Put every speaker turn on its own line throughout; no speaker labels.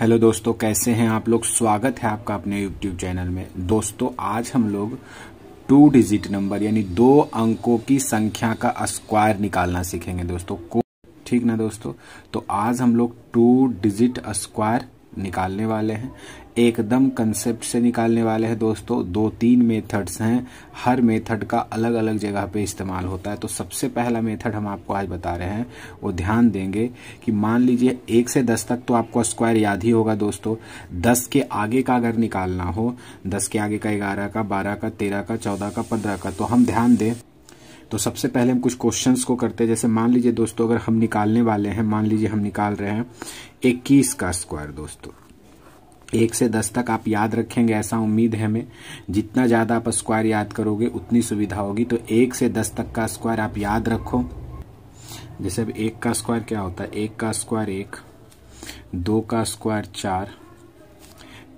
hello दोस्तों कैसे हैं आप लोग स्वागत है आपका अपने यूट्यूब चैनल में दोस्तों आज हम लोग टू डिजिट नंबर यानी दो अंकों की संख्या का स्क्वायर निकालना सीखेंगे दोस्तों को ठीक ना दोस्तों तो आज हम लोग टू डिजिट स्क्वायर निकालने वाले हैं एकदम कंसेप्ट से निकालने वाले हैं दोस्तों दो तीन मेथड्स हैं हर मेथड का अलग अलग जगह पे इस्तेमाल होता है तो सबसे पहला मेथड हम आपको आज बता रहे हैं वो ध्यान देंगे कि मान लीजिए एक से दस तक तो आपको स्क्वायर याद ही होगा दोस्तों दस के आगे का अगर निकालना हो दस के आगे का ग्यारह का बारह का तेरह का चौदह का पंद्रह का तो हम ध्यान दें तो सबसे पहले हम कुछ क्वेश्चंस को करते हैं जैसे मान लीजिए दोस्तों अगर हम निकालने वाले हैं मान लीजिए हम निकाल रहे हैं इक्कीस का स्क्वायर दोस्तों एक से दस तक आप याद रखेंगे ऐसा उम्मीद है हमें जितना ज़्यादा आप स्क्वायर याद करोगे उतनी सुविधा होगी तो एक से दस तक का स्क्वायर आप याद रखो जैसे अब एक का स्क्वायर क्या होता है एक का स्क्वायर एक दो का स्क्वायर चार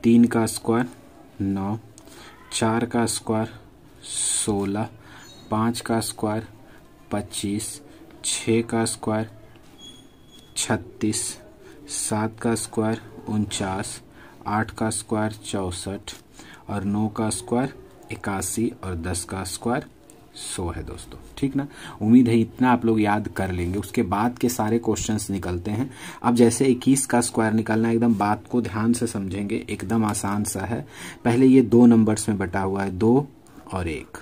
तीन का स्क्वायर नौ चार का स्क्वायर सोलह पाँच का स्क्वायर पच्चीस छः का स्क्वायर छत्तीस सात का स्क्वायर उनचास आठ का स्क्वायर चौसठ और नौ का स्क्वायर इक्यासी और दस का स्क्वायर सो है दोस्तों ठीक ना उम्मीद है इतना आप लोग याद कर लेंगे उसके बाद के सारे क्वेश्चंस निकलते हैं अब जैसे 21 का स्क्वायर निकालना एकदम बात को ध्यान से समझेंगे एकदम आसान सा है पहले ये दो नंबर्स में बटा हुआ है दो और एक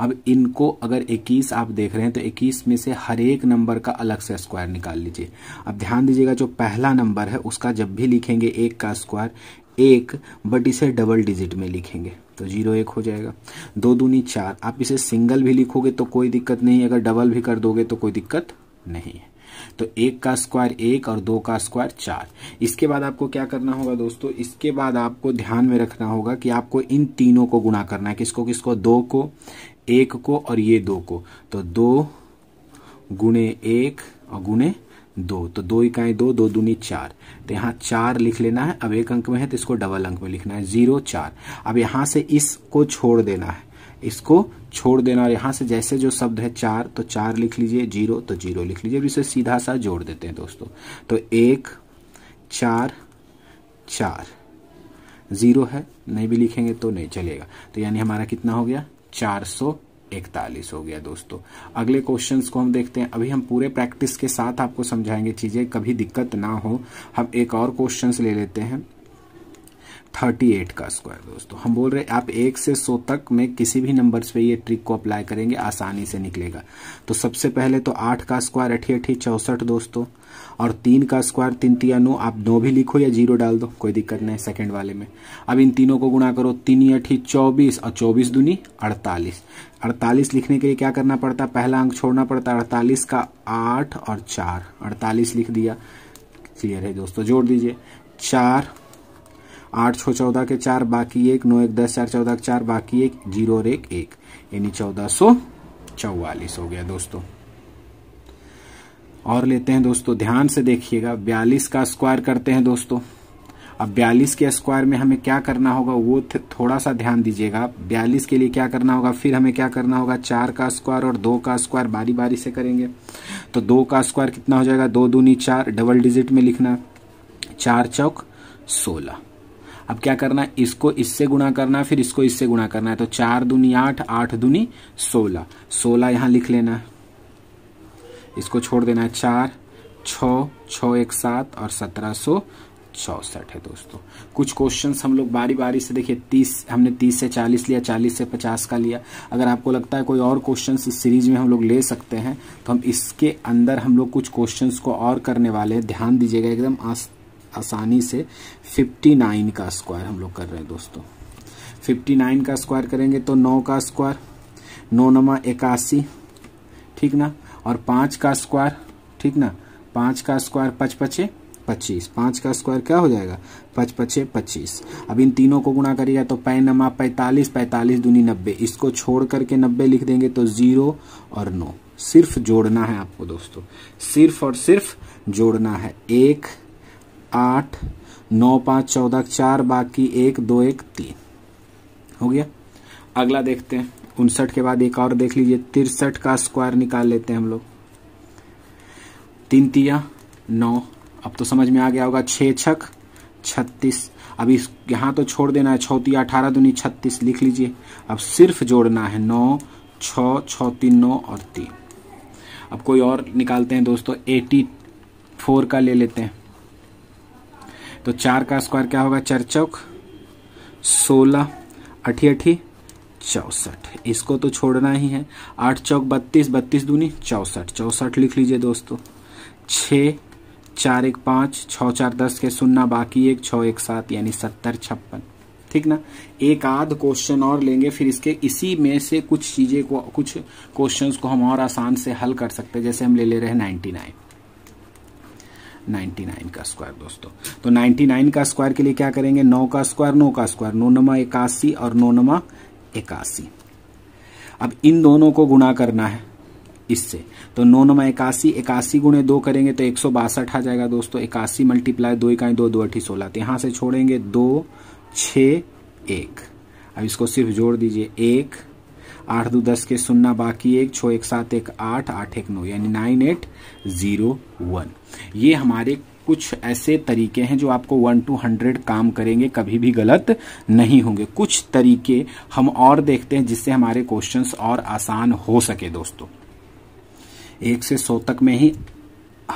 अब इनको अगर 21 आप देख रहे हैं तो 21 में से हर एक नंबर का अलग से स्क्वायर निकाल लीजिए अब ध्यान दीजिएगा जो पहला नंबर है उसका जब भी लिखेंगे एक का स्क्वायर एक बट इसे डबल डिजिट में लिखेंगे तो जीरो एक हो जाएगा दो दूनी चार आप इसे सिंगल भी लिखोगे तो कोई दिक्कत नहीं अगर डबल भी कर दोगे तो कोई दिक्कत नहीं है तो एक का स्क्वायर एक और दो का स्क्वायर चार इसके बाद आपको क्या करना होगा दोस्तों इसके बाद आपको ध्यान में रखना होगा कि आपको इन तीनों को गुणा करना है किसको किसको दो को एक को और ये दो को तो दो गुणे एक और गुणे दो तो दो इकाई दो दो दूनी चार तो यहाँ चार लिख लेना है अब एक अंक में है तो इसको डबल अंक में लिखना है जीरो चार अब यहां से इसको छोड़ देना है इसको छोड़ देना और यहाँ से जैसे जो शब्द है चार तो चार लिख लीजिए जीरो तो जीरो लिख लीजिए इसे सीधा सा जोड़ देते हैं दोस्तों तो एक चार चार ज़ीरो है नहीं भी लिखेंगे तो नहीं चलेगा तो यानी हमारा कितना हो गया चार सौ इकतालीस हो गया दोस्तों अगले क्वेश्चंस को हम देखते हैं अभी हम पूरे प्रैक्टिस के साथ आपको समझाएंगे चीज़ें कभी दिक्कत ना हो हम एक और क्वेश्चंस ले लेते हैं थर्टी एट का स्क्वायर दोस्तों हम बोल रहे हैं आप एक से सौ तक में किसी भी नंबर्स पे ये ट्रिक को अप्लाई करेंगे आसानी से निकलेगा तो सबसे पहले तो आठ का स्क्वायर अठी अठी चौसठ दोस्तों और तीन का स्क्वायर तीन तिया नौ आप नौ भी लिखो या जीरो डाल दो कोई दिक्कत नहीं सेकंड वाले में अब इन तीनों को गुणा करो तीन अठी चौबीस और चौबीस दूनी अड़तालीस अड़तालीस लिखने के लिए क्या करना पड़ता पहला अंक छोड़ना पड़ता अड़तालीस का आठ और चार अड़तालीस लिख दिया क्लियर है दोस्तों जोड़ दीजिए चार आठ छः चौदह के चार बाकी एक नौ एक दस चार चौदह के चार बाकी एक जीरो और एक एक यानी चौदह सौ चौवालीस हो गया दोस्तों और लेते हैं दोस्तों ध्यान से देखिएगा बयालीस का स्क्वायर करते हैं दोस्तों अब बयालीस के स्क्वायर में हमें क्या करना होगा वो थोड़ा सा ध्यान दीजिएगा बयालीस के लिए क्या करना होगा फिर हमें क्या करना होगा चार का स्क्वायर और दो का स्क्वायर बारी बारी से करेंगे तो दो का स्क्वायर कितना हो जाएगा दो दूनी चार डबल डिजिट में लिखना चार चौक सोलह अब क्या करना है इसको इससे गुणा करना है फिर इसको इससे गुणा करना है तो चार दुनी आठ आठ दुनी सोलह सोलह यहां लिख लेना है इसको छोड़ देना है चार छ छ एक सात और सत्रह सौ चौसठ है दोस्तों कुछ क्वेश्चंस हम लोग बारी बारी से देखिए तीस हमने तीस से चालीस लिया चालीस से पचास का लिया अगर आपको लगता है कोई और क्वेश्चंस इस सीरीज में हम लोग ले सकते हैं तो हम इसके अंदर हम लोग कुछ क्वेश्चंस को और करने वाले हैं ध्यान दीजिएगा एकदम आसानी से 59 का स्क्वायर हम लोग कर रहे हैं दोस्तों 59 का स्क्वायर करेंगे तो 9 का स्क्वायर नौ नमा इक्यासी ठीक ना और 5 का स्क्वायर ठीक ना 5 का स्क्वायर पच पचे पच्चीस पाँच का स्क्वायर क्या हो जाएगा पच पचे पच्चीस अब इन तीनों को गुणा करिएगा तो पै नमा पैंतालीस पैंतालीस दूनी नब्बे इसको छोड़ करके नब्बे लिख देंगे तो ज़ीरो और नौ सिर्फ जोड़ना है आपको दोस्तों सिर्फ और सिर्फ जोड़ना है एक आठ नौ पाँच चौदह चार बाकी एक दो एक तीन हो गया अगला देखते हैं उनसठ के बाद एक और देख लीजिए तिरसठ का स्क्वायर निकाल लेते हैं हम लोग तीन तिया नौ अब तो समझ में आ गया होगा छः छक छत्तीस अभी यहाँ तो छोड़ देना है छौतिया अठारह दूनी छत्तीस लिख लीजिए अब सिर्फ जोड़ना है नौ छः छः तीन नौ और तीन अब कोई और निकालते हैं दोस्तों एटी फोर का ले लेते हैं तो चार का स्क्वायर क्या होगा चार चौक सोलह अठी अठी चौसठ इसको तो छोड़ना ही है आठ चौक बत्तीस बत्तीस दूनी चौसठ चौसठ लिख लीजिए दोस्तों छ चार एक पाँच छः चार दस के सुनना बाकी एक छः एक सात यानी सत्तर छप्पन ठीक ना एक आध क्वेश्चन और लेंगे फिर इसके इसी में से कुछ चीज़ें को कुछ क्वेश्चंस को हम और आसान से हल कर सकते हैं जैसे हम ले ले रहे हैं नाइन्टी नाइन 99 का स्क्वायर दोस्तों तो 99 का स्क्वायर के लिए क्या करेंगे 9 का स्क्वायर 9 का स्क्वायर नौ नमा इक्यासी और नौ नमा इक्यासी अब इन दोनों को गुणा करना है इससे तो नौ नमा इक्यासी इक्यासी गुणे दो करेंगे तो एक सौ बासठ आ जाएगा दोस्तों इक्यासी मल्टीप्लाई दो इकाई दो दो अठी सोलह तो से छोड़ेंगे दो छ एक अब इसको सिर्फ जोड़ दीजिए एक आठ दो दस के सुनना बाकी एक छो एक सात एक आठ आठ एक नौ यानी नाइन एट ज़ीरो वन ये हमारे कुछ ऐसे तरीके हैं जो आपको वन टू हंड्रेड काम करेंगे कभी भी गलत नहीं होंगे कुछ तरीके हम और देखते हैं जिससे हमारे क्वेश्चंस और आसान हो सके दोस्तों एक से सौ तक में ही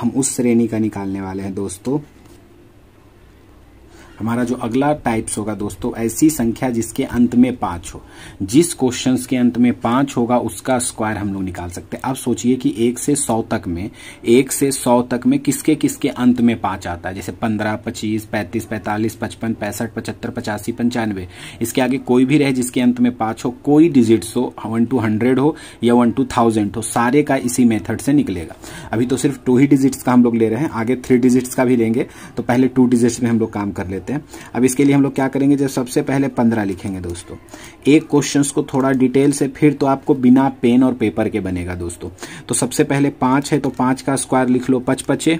हम उस श्रेणी का निकालने वाले हैं दोस्तों हमारा जो अगला टाइप्स होगा दोस्तों ऐसी संख्या जिसके अंत में पांच हो जिस क्वेश्चन के अंत में पांच होगा उसका स्क्वायर हम लोग निकाल सकते हैं अब सोचिए कि एक से सौ तक में एक से सौ तक में किसके किसके अंत में पांच आता है जैसे पंद्रह पच्चीस पैंतीस पैंतालीस पचपन पैंसठ पचहत्तर पचासी पंचानवे इसके आगे कोई भी रहे जिसके अंत में पाँच हो कोई डिजिट्स हो वन टू हंड्रेड हो या वन टू थाउजेंड हो सारे का इसी मेथड से निकलेगा अभी तो सिर्फ टू ही डिजिट्स का हम लोग ले रहे हैं आगे थ्री डिजिट्स का भी लेंगे तो पहले टू डिजिट्स में हम लोग काम कर लेते लेते हैं अब इसके लिए हम लोग क्या करेंगे जब सबसे पहले पंद्रह लिखेंगे दोस्तों एक क्वेश्चन को थोड़ा डिटेल से फिर तो आपको बिना पेन और पेपर के बनेगा दोस्तों तो सबसे पहले पाँच है तो पाँच का स्क्वायर लिख लो पच पचे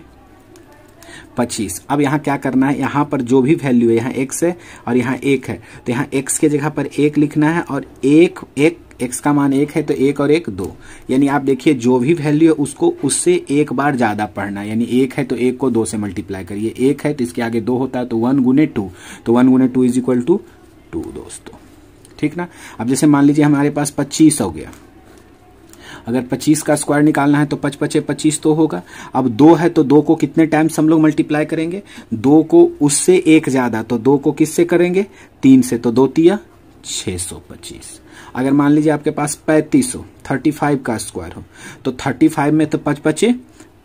पच्चीस अब यहाँ क्या करना है यहाँ पर जो भी वैल्यू है यहाँ एक्स है और यहाँ एक है तो यहाँ एक्स के जगह पर एक लिखना है और एक एक एक्स का मान एक है तो एक और एक दो यानी आप देखिए जो भी वैल्यू है उसको उससे एक बार ज़्यादा पढ़ना यानी एक है तो एक को दो से मल्टीप्लाई करिए एक है तो इसके आगे दो होता है तो वन गुने टू तो वन गुने two is equal to two दोस्तों ठीक ना अब जैसे मान लीजिए हमारे पास पच्चीस हो गया अगर 25 का स्क्वायर निकालना है तो पच पचे पच्चीस तो होगा अब दो है तो दो को कितने टाइम्स हम लोग मल्टीप्लाई करेंगे दो को उससे एक ज़्यादा तो दो को किससे करेंगे तीन से तो दो तिया छः सौ पच्चीस अगर मान लीजिए आपके पास पैंतीस हो थर्टी फाइव का स्क्वायर हो तो थर्टी फाइव में तो पच पचे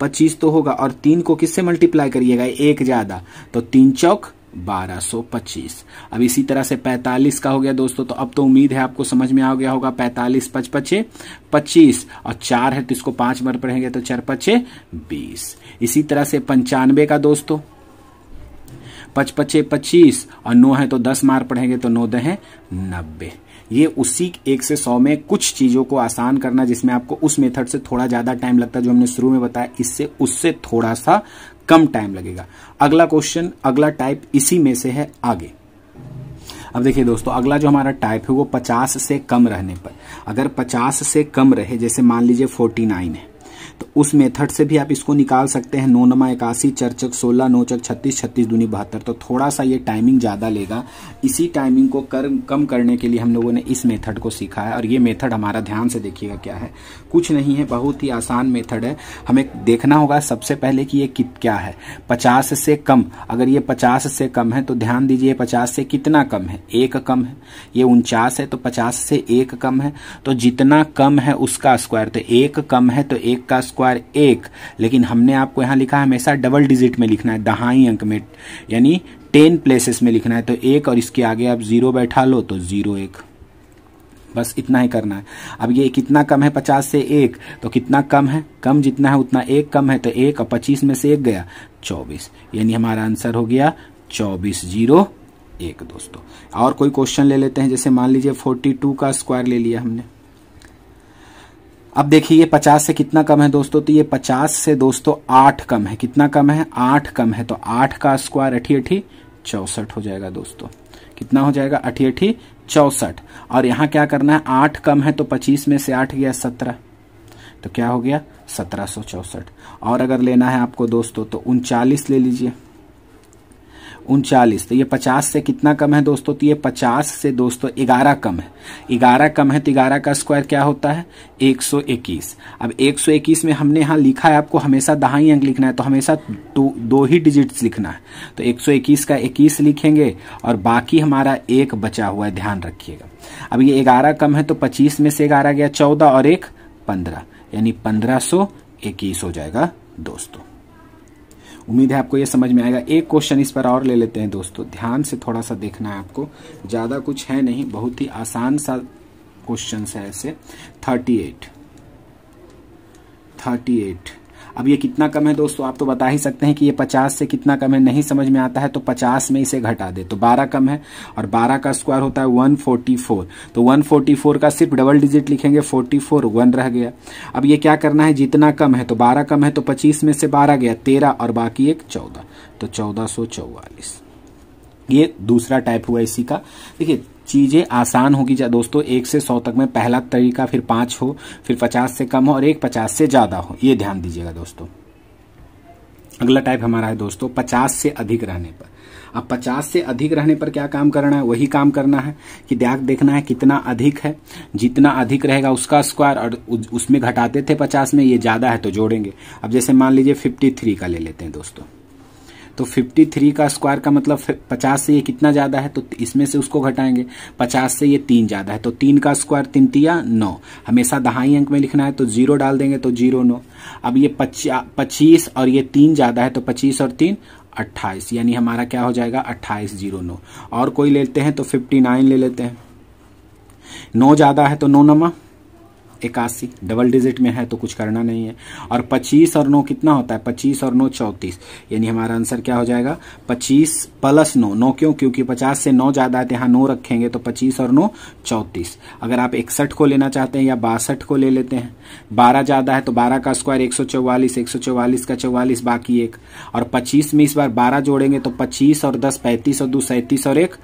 पच्चीस तो होगा और तीन को किससे मल्टीप्लाई करिएगा एक ज़्यादा तो तीन चौक 1225 अब इसी तरह से 45 का हो गया दोस्तों तो अब तो उम्मीद है आपको समझ में आ गया होगा 45 पच पचे पच्चीस और चार है तो इसको पांच बार पढ़ेंगे तो चार पचे बीस इसी तरह से पंचानवे का दोस्तों पच पचे पच्चीस और नौ है तो दस मार पढ़ेंगे तो नौ दहें नब्बे ये उसी एक से सौ में कुछ चीज़ों को आसान करना जिसमें आपको उस मेथड से थोड़ा ज़्यादा टाइम लगता है जो हमने शुरू में बताया इससे उससे थोड़ा सा कम टाइम लगेगा अगला क्वेश्चन अगला टाइप इसी में से है आगे अब देखिए दोस्तों अगला जो हमारा टाइप है वो 50 से कम रहने पर अगर 50 से कम रहे जैसे मान लीजिए 49 है तो उस मेथड से भी आप इसको निकाल सकते हैं नौ नमा इक्यासी चरचक सोलह नौचक छत्तीस छत्तीस दूनी बहत्तर तो थोड़ा सा ये टाइमिंग ज़्यादा लेगा इसी टाइमिंग को कर कम करने के लिए हम लोगों ने इस मेथड को सीखा है और ये मेथड हमारा ध्यान से देखिएगा क्या है कुछ नहीं है बहुत ही आसान मेथड है हमें देखना होगा सबसे पहले कि ये कित क्या है पचास से कम अगर ये पचास से कम है तो ध्यान दीजिए पचास से कितना कम है एक कम है ये उनचास है तो पचास से एक कम है तो जितना कम है उसका स्क्वायर तो एक कम है तो एक का स्क्वायर एक लेकिन हमने आपको यहाँ लिखा हमेशा डबल डिजिट में लिखना है दहाई अंक में यानी टेन प्लेसेस में लिखना है तो एक और इसके आगे आप जीरो बैठा लो तो जीरो एक बस इतना ही करना है अब ये कितना कम है पचास से एक तो कितना कम है कम जितना है उतना एक कम है तो एक और पच्चीस में से एक गया चौबीस यानी हमारा आंसर हो गया चौबीस जीरो एक दोस्तों और कोई क्वेश्चन ले लेते हैं जैसे मान लीजिए फोर्टी टू का स्क्वायर ले लिया हमने अब देखिए ये पचास से कितना कम है दोस्तों तो ये पचास से दोस्तों आठ कम है कितना कम है आठ कम है तो आठ का स्क्वायर अठी अठी चौसठ हो जाएगा दोस्तों कितना हो जाएगा अठी अठी चौसठ और यहां क्या करना है आठ कम है तो पच्चीस में से आठ गया सत्रह तो क्या हो गया सत्रह सौ चौसठ और अगर लेना है आपको दोस्तों तो उनचालीस ले लीजिए उनचालीस तो ये पचास से कितना कम है दोस्तों तो ये पचास से दोस्तों ग्यारह कम है ग्यारह कम है तो ग्यारह का स्क्वायर क्या होता है एक सौ इक्कीस अब एक सौ इक्कीस में हमने यहाँ लिखा है आपको हमेशा दहाई अंक लिखना है तो हमेशा दो, दो ही डिजिट्स लिखना है तो एक सौ इक्कीस का इक्कीस लिखेंगे और बाकी हमारा एक बचा हुआ है ध्यान रखिएगा अब ये ग्यारह कम है तो पच्चीस में से ग्यारह गया चौदह और एक पंद्रह यानी पंद्रह सौ इक्कीस हो जाएगा दोस्तों उम्मीद है आपको ये समझ में आएगा एक क्वेश्चन इस पर और ले लेते हैं दोस्तों ध्यान से थोड़ा सा देखना है आपको ज़्यादा कुछ है नहीं बहुत ही आसान सा क्वेश्चन है ऐसे थर्टी एट थर्टी एट अब ये कितना कम है दोस्तों आप तो बता ही सकते हैं कि ये पचास से कितना कम है नहीं समझ में आता है तो पचास में इसे घटा दे तो बारह कम है और बारह का स्क्वायर होता है वन फोर्टी फोर तो वन फोर्टी फोर का सिर्फ डबल डिजिट लिखेंगे फोर्टी फोर वन रह गया अब ये क्या करना है जितना कम है तो बारह कम है तो पच्चीस में से बारह गया तेरह और बाकी एक चौदह तो चौदह सौ चौवालीस ये दूसरा टाइप हुआ इसी का देखिए चीज़ें आसान होगी दोस्तों एक से सौ तक में पहला तरीका फिर पाँच हो फिर पचास से कम हो और एक पचास से ज़्यादा हो ये ध्यान दीजिएगा दोस्तों अगला टाइप हमारा है दोस्तों पचास से अधिक रहने पर अब पचास से अधिक रहने पर क्या काम करना है वही काम करना है कि त्याग देखना है कितना अधिक है जितना अधिक रहेगा उसका स्क्वायर और उसमें घटाते थे पचास में ये ज़्यादा है तो जोड़ेंगे अब जैसे मान लीजिए फिफ्टी थ्री का ले लेते हैं दोस्तों तो 53 का स्क्वायर का मतलब 50 से ये कितना ज़्यादा है तो इसमें से उसको घटाएंगे 50 से ये तीन ज़्यादा है तो तीन का स्क्वायर तीन तिया नौ हमेशा दहाई अंक में लिखना है तो जीरो डाल देंगे तो जीरो नौ अब ये पच्चीस और ये तीन ज़्यादा है तो पच्चीस और तीन अट्ठाईस यानी हमारा क्या हो जाएगा अट्ठाईस जीरो नौ और कोई लेते हैं तो फिफ्टी नाइन ले लेते हैं नौ ज़्यादा है तो नौ नमा इक्यासी डबल डिजिट में है तो कुछ करना नहीं है और पच्चीस और नौ कितना होता है पच्चीस और नौ चौंतीस यानी हमारा आंसर क्या हो जाएगा पच्चीस प्लस नौ नौ क्यों क्योंकि पचास से नौ ज़्यादा है तो यहाँ नौ रखेंगे तो पच्चीस और नौ चौंतीस अगर आप इकसठ को लेना चाहते हैं या बासठ को ले लेते हैं बारह ज़्यादा है तो बारह का स्क्वायर एक सौ का चौवालीस बाकी एक और पच्चीस में इस बार बारह जोड़ेंगे तो पच्चीस और दस पैंतीस और दो सैंतीस और एक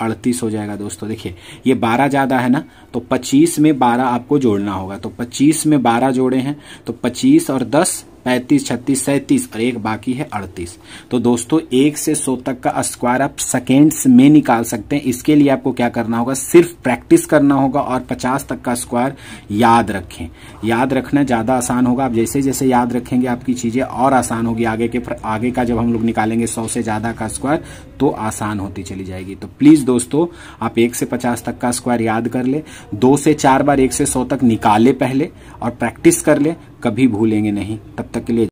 अड़तीस हो जाएगा दोस्तों देखिए ये बारह ज़्यादा है ना तो पच्चीस में बारह आपको जोड़ना होगा तो पच्चीस में बारह जोड़े हैं तो पच्चीस और दस पैंतीस छत्तीस सैंतीस और एक बाकी है अड़तीस तो दोस्तों एक से सौ तक का स्क्वायर आप सेकेंड्स में निकाल सकते हैं इसके लिए आपको क्या करना होगा सिर्फ प्रैक्टिस करना होगा और पचास तक का स्क्वायर याद रखें याद रखना ज़्यादा आसान होगा आप जैसे जैसे याद रखेंगे आपकी चीज़ें और आसान होगी आगे के आगे का जब हम लोग निकालेंगे सौ से ज़्यादा का स्क्वायर तो आसान होती चली जाएगी तो प्लीज़ दोस्तों आप एक से पचास तक का स्क्वायर याद कर ले दो से चार बार एक से सौ तक निकाले पहले और प्रैक्टिस कर ले कभी भूलेंगे नहीं तब तक के लिए